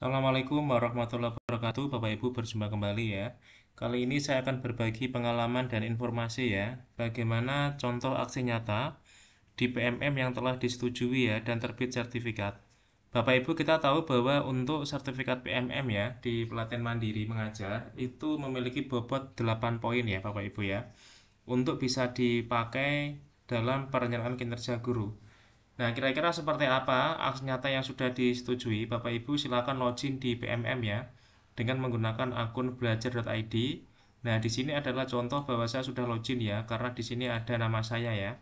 Assalamualaikum warahmatullahi wabarakatuh Bapak Ibu berjumpa kembali ya Kali ini saya akan berbagi pengalaman dan informasi ya Bagaimana contoh aksi nyata di PMM yang telah disetujui ya dan terbit sertifikat Bapak Ibu kita tahu bahwa untuk sertifikat PMM ya di Pelatihan Mandiri Mengajar itu memiliki bobot 8 poin ya Bapak Ibu ya Untuk bisa dipakai dalam perencanaan kinerja guru Nah, kira-kira seperti apa akses nyata yang sudah disetujui? Bapak Ibu silakan login di PMM ya dengan menggunakan akun belajar.id. Nah, di sini adalah contoh bahwa saya sudah login ya karena di sini ada nama saya ya.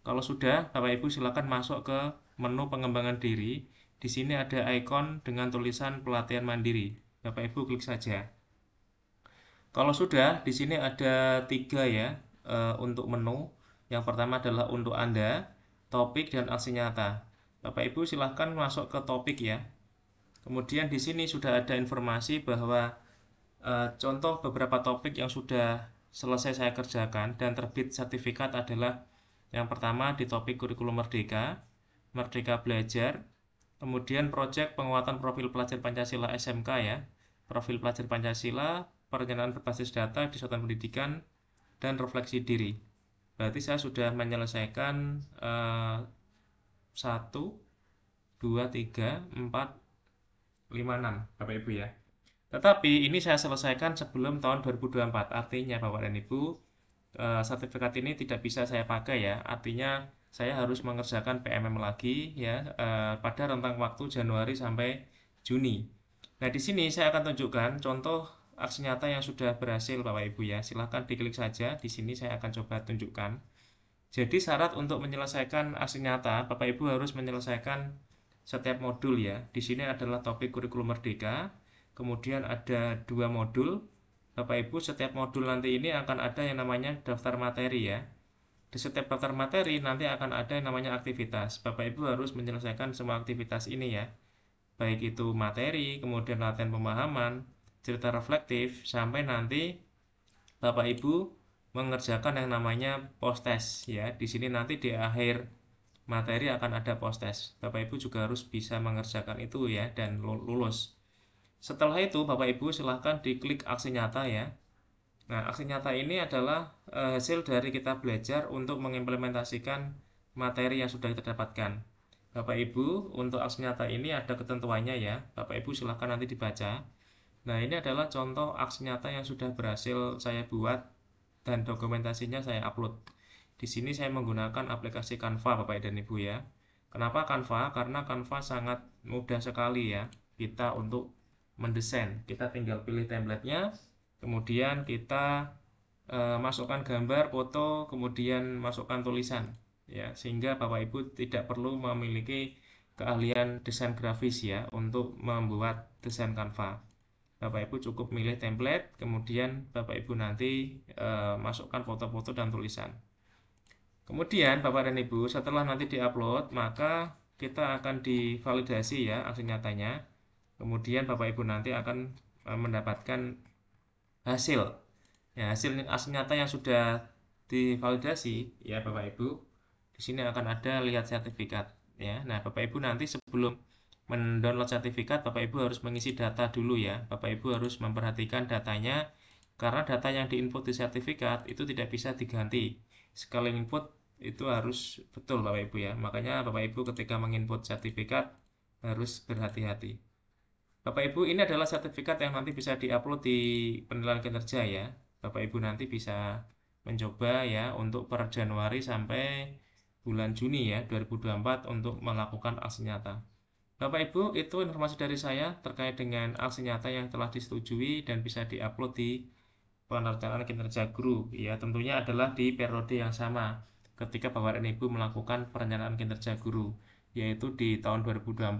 Kalau sudah, Bapak Ibu silakan masuk ke menu pengembangan diri. Di sini ada ikon dengan tulisan pelatihan mandiri. Bapak Ibu klik saja. Kalau sudah, di sini ada tiga ya e, untuk menu. Yang pertama adalah untuk Anda, topik dan aksi nyata. Bapak Ibu silahkan masuk ke topik ya. Kemudian di sini sudah ada informasi bahwa e, contoh beberapa topik yang sudah selesai saya kerjakan dan terbit sertifikat adalah yang pertama di topik kurikulum merdeka, merdeka belajar, kemudian proyek penguatan profil pelajar Pancasila SMK ya, profil pelajar Pancasila, perencanaan berbasis data di satuan pendidikan, dan refleksi diri berarti saya sudah menyelesaikan eh, satu dua tiga empat lima enam Bapak Ibu ya tetapi ini saya selesaikan sebelum tahun 2024 artinya Bapak dan Ibu eh, sertifikat ini tidak bisa saya pakai ya artinya saya harus mengerjakan PMM lagi ya eh, pada rentang waktu Januari sampai Juni nah di sini saya akan tunjukkan contoh aksi nyata yang sudah berhasil Bapak Ibu ya. Silahkan diklik saja, di sini saya akan coba tunjukkan. Jadi syarat untuk menyelesaikan aksi nyata, Bapak Ibu harus menyelesaikan setiap modul ya. Di sini adalah topik kurikulum merdeka, kemudian ada dua modul. Bapak Ibu setiap modul nanti ini akan ada yang namanya daftar materi ya. Di setiap daftar materi nanti akan ada yang namanya aktivitas. Bapak Ibu harus menyelesaikan semua aktivitas ini ya. Baik itu materi, kemudian latihan pemahaman, cerita reflektif sampai nanti Bapak Ibu mengerjakan yang namanya post test ya. Di sini nanti di akhir materi akan ada post test. Bapak Ibu juga harus bisa mengerjakan itu ya dan lulus. Setelah itu Bapak Ibu silahkan diklik aksi nyata ya. Nah, aksi nyata ini adalah eh, hasil dari kita belajar untuk mengimplementasikan materi yang sudah kita dapatkan. Bapak Ibu, untuk aksi nyata ini ada ketentuannya ya. Bapak Ibu silahkan nanti dibaca. Nah, ini adalah contoh aksi nyata yang sudah berhasil saya buat dan dokumentasinya saya upload. Di sini saya menggunakan aplikasi Canva Bapak dan Ibu ya. Kenapa Canva? Karena Canva sangat mudah sekali ya kita untuk mendesain. Kita tinggal pilih templatenya kemudian kita e, masukkan gambar, foto, kemudian masukkan tulisan ya, sehingga Bapak Ibu tidak perlu memiliki keahlian desain grafis ya untuk membuat desain Canva. Bapak Ibu cukup milih template, kemudian Bapak Ibu nanti e, masukkan foto-foto dan tulisan. Kemudian Bapak dan Ibu setelah nanti diupload maka kita akan divalidasi ya aksi nyatanya. Kemudian Bapak Ibu nanti akan e, mendapatkan hasil. Ya, hasil aksi nyata yang sudah divalidasi ya Bapak Ibu. Di sini akan ada lihat sertifikat ya. Nah, Bapak Ibu nanti sebelum mendownload sertifikat, Bapak Ibu harus mengisi data dulu ya. Bapak Ibu harus memperhatikan datanya karena data yang diinput di sertifikat itu tidak bisa diganti. Sekali input itu harus betul Bapak Ibu ya. Makanya Bapak Ibu ketika menginput sertifikat harus berhati-hati. Bapak Ibu ini adalah sertifikat yang nanti bisa diupload di penilaian kinerja ya. Bapak Ibu nanti bisa mencoba ya untuk per Januari sampai bulan Juni ya 2024 untuk melakukan aksi nyata. Bapak Ibu, itu informasi dari saya terkait dengan aksi nyata yang telah disetujui dan bisa diupload di perencanaan kinerja guru. Ya, tentunya adalah di periode yang sama ketika Bapak dan Ibu melakukan perencanaan kinerja guru, yaitu di tahun 2024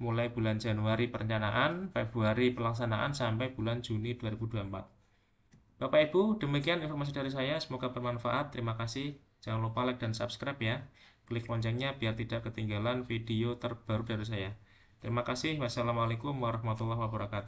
mulai bulan Januari perencanaan, Februari pelaksanaan sampai bulan Juni 2024. Bapak Ibu, demikian informasi dari saya, semoga bermanfaat. Terima kasih. Jangan lupa like dan subscribe ya. Klik loncengnya biar tidak ketinggalan video terbaru dari saya. Terima kasih. Wassalamualaikum warahmatullahi wabarakatuh.